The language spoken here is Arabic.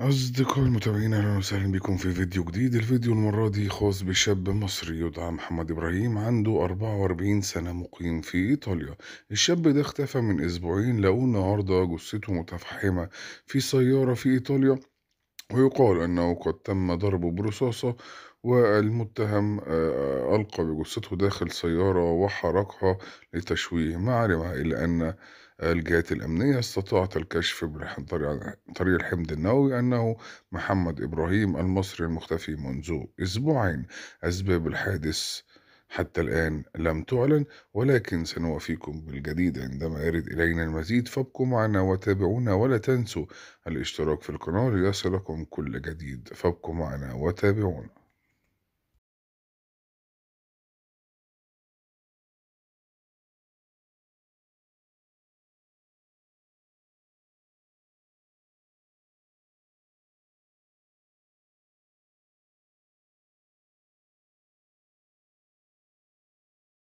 أصدقائي المتابعين أهلا وسهلا بكم في فيديو جديد الفيديو المرة دي خاص بشاب مصري يدعى محمد إبراهيم عنده 44 سنة مقيم في إيطاليا الشاب ده اختفى من أسبوعين لقوه النهاردة جثته متفحمة في سيارة في إيطاليا ويقال أنه قد تم ضربه برصاصة والمتهم آه، آه، ألقى بجثته داخل سيارة وحرقها لتشويه ما إلا أن الجهات الأمنية استطاعت الكشف عن طريق الحمض النووي أنه محمد إبراهيم المصري المختفي منذ أسبوعين أسباب الحادث حتى الآن لم تعلن ولكن سنوافيكم بالجديد عندما يرد إلينا المزيد فابقوا معنا وتابعونا ولا تنسوا الاشتراك في القناة ليصلكم كل جديد فابقوا معنا وتابعونا